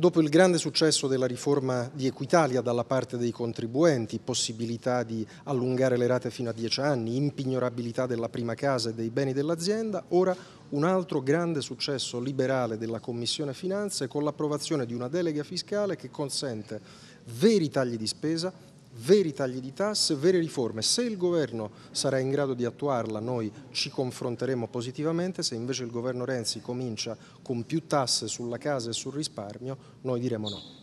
Dopo il grande successo della riforma di Equitalia dalla parte dei contribuenti, possibilità di allungare le rate fino a 10 anni, impignorabilità della prima casa e dei beni dell'azienda, ora un altro grande successo liberale della Commissione Finanze con l'approvazione di una delega fiscale che consente veri tagli di spesa, veri tagli di tasse, vere riforme. Se il governo sarà in grado di attuarla noi ci confronteremo positivamente, se invece il governo Renzi comincia con più tasse sulla casa e sul risparmio noi diremo no.